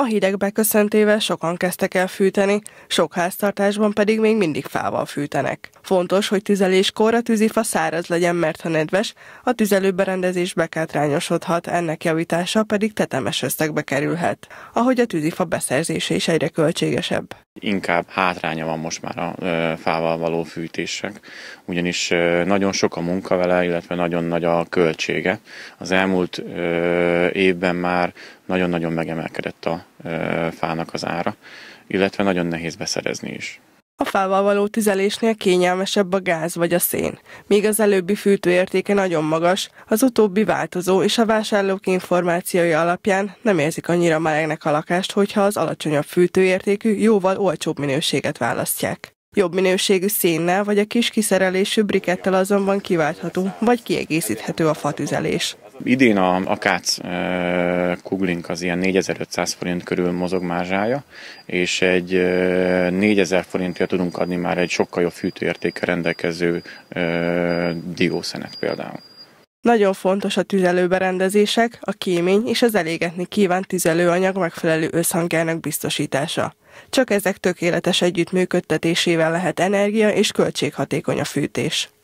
A hideg beköszöntével sokan kezdtek el fűteni, sok háztartásban pedig még mindig fával fűtenek. Fontos, hogy tüzeléskor a tűzifa száraz legyen, mert ha nedves, a tüzelőberendezés bekátrányosodhat, ennek javítása pedig tetemes összegbe kerülhet, ahogy a tűzifa beszerzése is egyre költségesebb. Inkább hátránya van most már a fával való fűtések, ugyanis nagyon sok a munka vele, illetve nagyon nagy a költsége. Az elmúlt évben már nagyon-nagyon megemelkedett a fának az ára, illetve nagyon nehéz beszerezni is. A fával való tüzelésnél kényelmesebb a gáz vagy a szén, míg az előbbi fűtőértéke nagyon magas, az utóbbi változó és a vásárlók információi alapján nem érzik annyira melegnek a lakást, hogyha az alacsonyabb fűtőértékű, jóval olcsóbb minőséget választják. Jobb minőségű szénnel vagy a kis kiszerelésű brikettel azonban kiváltható vagy kiegészíthető a fatüzelés. Idén a, akác Kuglink az ilyen 4500 forint körül mozog mázsája, és egy 4000 forintért tudunk adni már egy sokkal jobb fűtőértéke rendelkező diószenet például. Nagyon fontos a tüzelőberendezések, a kémény és az elégetni kívánt tüzelőanyag megfelelő összhangjának biztosítása. Csak ezek tökéletes együttműködtetésével lehet energia és költséghatékony a fűtés.